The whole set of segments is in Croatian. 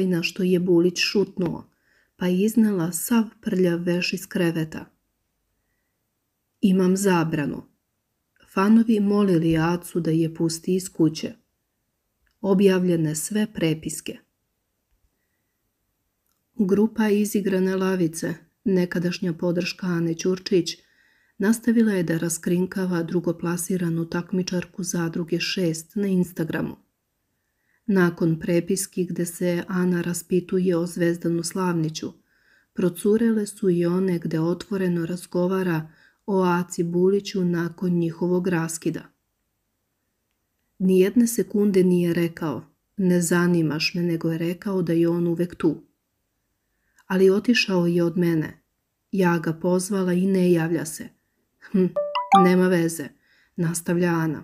na što je Bulić šutnuo, pa je iznala sav prljav veš iz kreveta. Imam zabranu. Fanovi molili Acu da je pusti iz kuće. Objavljene sve prepiske. Grupa izigrane lavice, nekadašnja podrška Ane Ćurčić, nastavila je da raskrinkava drugoplasiranu takmičarku zadruge 6 na Instagramu. Nakon prepiski gde se Ana raspituje o Zvezdanu Slavniću, procurele su i one gde otvoreno razgovara o Aci Buliću nakon njihovog raskida. Nijedne sekunde nije rekao, ne zanimaš me, nego je rekao da je on uvek tu. Ali otišao je od mene. Ja ga pozvala i ne javlja se. Hm, nema veze, nastavlja Ana.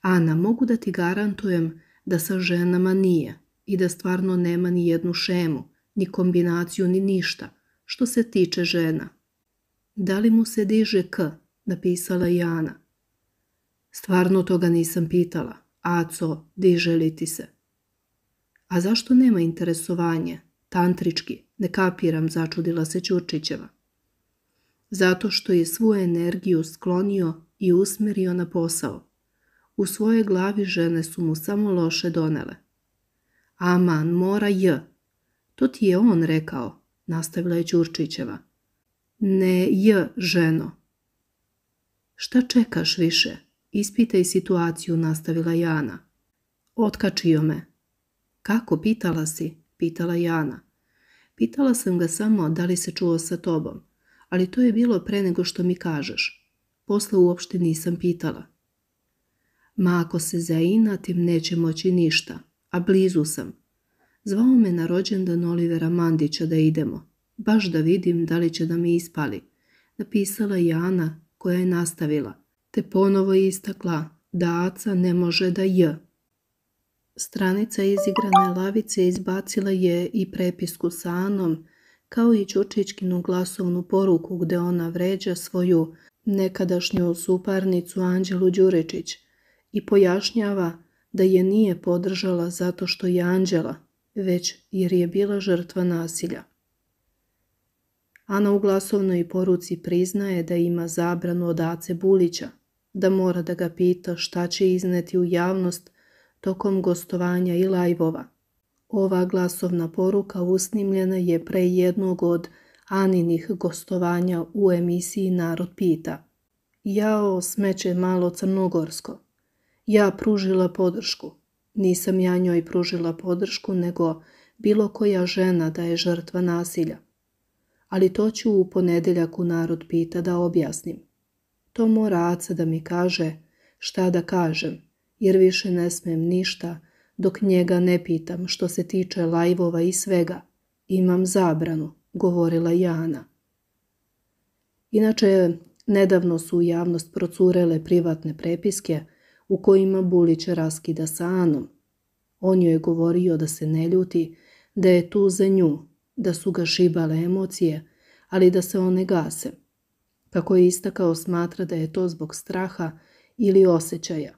Ana, mogu da ti garantujem da sa ženama nije i da stvarno nema ni jednu šemu, ni kombinaciju, ni ništa što se tiče žena. Da li mu se diže k, napisala Jana. Stvarno toga nisam pitala. Aco, diže li ti se? A zašto nema interesovanje? Tantrički, ne kapiram, začudila se Ćurčićeva. Zato što je svu energiju sklonio i usmerio na posao. U svojoj glavi žene su mu samo loše donele. Aman, mora j. To ti je on rekao, nastavila je Ćurčićeva. Ne j, ženo. Šta čekaš više? Ispitaj situaciju, nastavila Jana. Otkačio me. Kako, pitala si? Pitala Jana. Pitala sam ga samo da li se čuo sa tobom, ali to je bilo pre nego što mi kažeš. Posle uopšte nisam pitala. Ma ako se zainatim neće moći ništa, a blizu sam. Zvao me na rođendan Olivera Mandića da idemo. Baš da vidim da li će da mi ispali. Napisala je koja je nastavila. Te ponovo istakla da aca ne može da j. Stranica izigrane lavice izbacila je i prepisku sa Anom, kao i čučićkinu glasovnu poruku gde ona vređa svoju nekadašnju suparnicu Anđelu Đurečić, i pojašnjava da je nije podržala zato što je anđela, već jer je bila žrtva nasilja. Ana u glasovnoj poruci priznaje da ima zabranu od Ace Bulića, da mora da ga pita šta će izneti u javnost tokom gostovanja i lajvova. Ova glasovna poruka usnimljena je pre jednog od Aninih gostovanja u emisiji Narod pita. Jao, smeće malo crnogorsko ja pružila podršku. Nisam ja njoj pružila podršku, nego bilo koja žena da je žrtva nasilja. Ali to ću u ponedeljak u narod pita da objasnim. To mora Aca da mi kaže šta da kažem, jer više ne smem ništa dok njega ne pitam što se tiče lajvova i svega. Imam zabranu, govorila Jana. Inače, nedavno su u javnost procurele privatne prepiske u kojima Bulić raskida sa Anom. On joj je govorio da se ne ljuti, da je tu za nju, da su ga šibale emocije, ali da se one gase. Kako je istakao smatra da je to zbog straha ili osjećaja.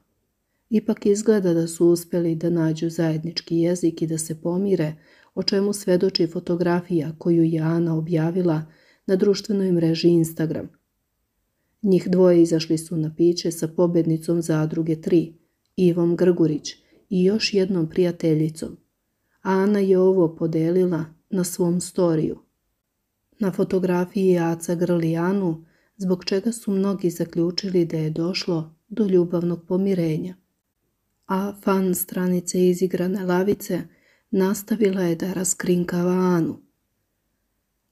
Ipak izgleda da su uspjeli da nađu zajednički jezik i da se pomire, o čemu svedoči fotografija koju je Ana objavila na društvenoj mreži Instagram – njih dvoje izašli su na piće sa pobjednicom zadruge tri, Ivom Grgurić i još jednom prijateljicom. Ana je ovo podelila na svom storiju. Na fotografiji Aca Grlijanu, zbog čega su mnogi zaključili da je došlo do ljubavnog pomirenja. A fan stranice izigrane lavice nastavila je da raskrinkava Anu.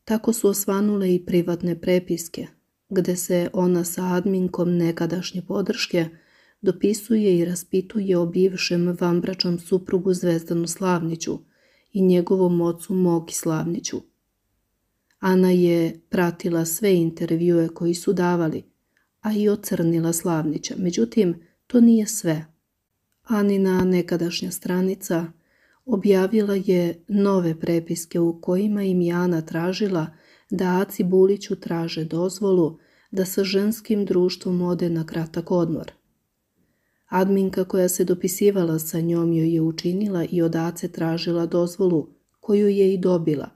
Tako su osvanule i privatne prepiske – gde se ona sa adminkom nekadašnje podrške dopisuje i raspituje o bivšem vambračom suprugu Zvezdanu Slavniću i njegovom ocu Mogi Slavniću. Ana je pratila sve intervjue koji su davali, a i ocrnila Slavnića. Međutim, to nije sve. Anina nekadašnja stranica objavila je nove prepiske u kojima im je Ana tražila – da Aci Buliću traže dozvolu da sa ženskim društvom ode na kratak odmor. Adminka koja se dopisivala sa njom joj je učinila i od Ace tražila dozvolu koju je i dobila,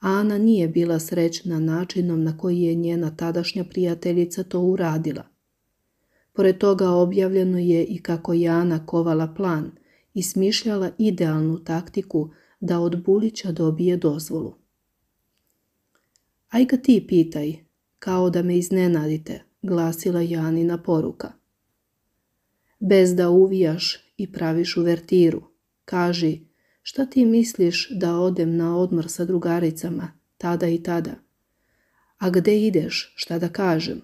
Ana nije bila srećna načinom na koji je njena tadašnja prijateljica to uradila. Pored toga objavljeno je i kako je Ana kovala plan i smišljala idealnu taktiku da od Bulića dobije dozvolu. Aj ga ti pitaj, kao da me iznenadite, glasila Janina poruka. Bez da uvijaš i praviš uvertiru, kaži, šta ti misliš da odem na odmor sa drugaricama, tada i tada? A gde ideš, šta da kažem?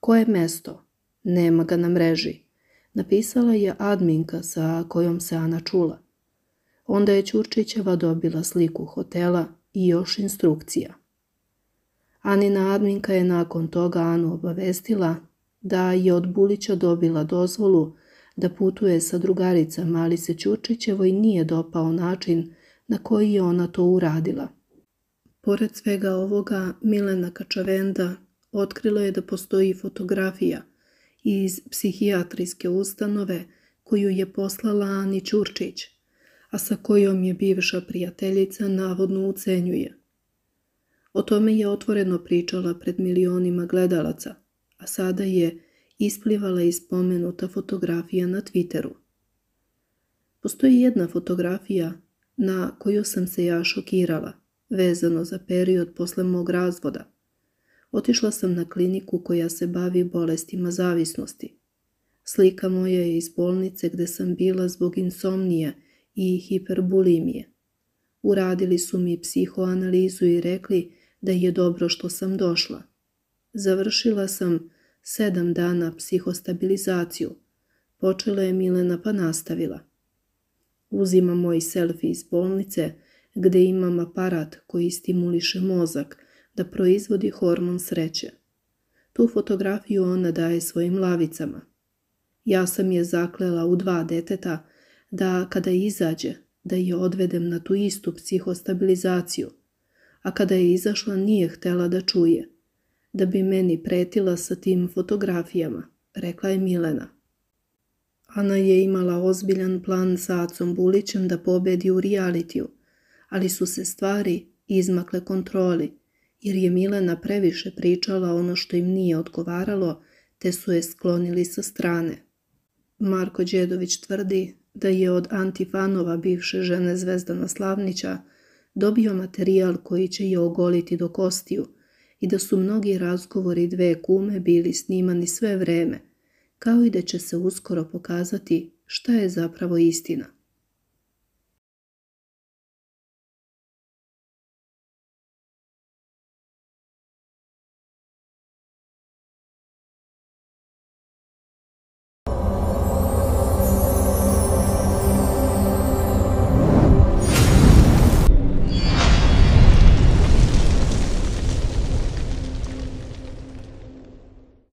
Koje mesto? Nema ga na mreži. Napisala je adminka sa kojom se Ana čula. Onda je Ćurčićeva dobila sliku hotela i još instrukcija. Anina Adminka je nakon toga Anu obavestila da je od Bulića dobila dozvolu da putuje sa drugaricama, ali se i nije dopao način na koji je ona to uradila. Pored svega ovoga, Milena Kačavenda otkrila je da postoji fotografija iz psihijatrijske ustanove koju je poslala Ani Ćurčić, a sa kojom je bivša prijateljica navodno ucenjuje. O tome je otvoreno pričala pred milionima gledalaca, a sada je isplivala spomenuta fotografija na Twitteru. Postoji jedna fotografija na koju sam se ja šokirala, vezano za period posle mog razvoda. Otišla sam na kliniku koja se bavi bolestima zavisnosti. Slika moja je iz bolnice gde sam bila zbog insomnije i hiperbulimije. Uradili su mi psihoanalizu i rekli da je dobro što sam došla. Završila sam sedam dana psihostabilizaciju. Počela je Milena pa nastavila. Uzima moj selfie iz bolnice gdje imam aparat koji stimuliše mozak da proizvodi hormon sreće. Tu fotografiju ona daje svojim lavicama. Ja sam je zaklela u dva deteta da kada izađe da je odvedem na tu istu psihostabilizaciju, a kada je izašla nije htela da čuje. Da bi meni pretila sa tim fotografijama, rekla je Milena. Ana je imala ozbiljan plan sa Acom Bulićem da pobedi u realitiju, ali su se stvari izmakle kontroli, jer je Milena previše pričala ono što im nije odgovaralo, te su je sklonili sa strane. Marko Đedović tvrdi da je od Antifanova bivše žene Zvezdana Slavnića dobio materijal koji će je ogoliti do kostiju i da su mnogi razgovori dve kume bili snimani sve vreme, kao i da će se uskoro pokazati šta je zapravo istina.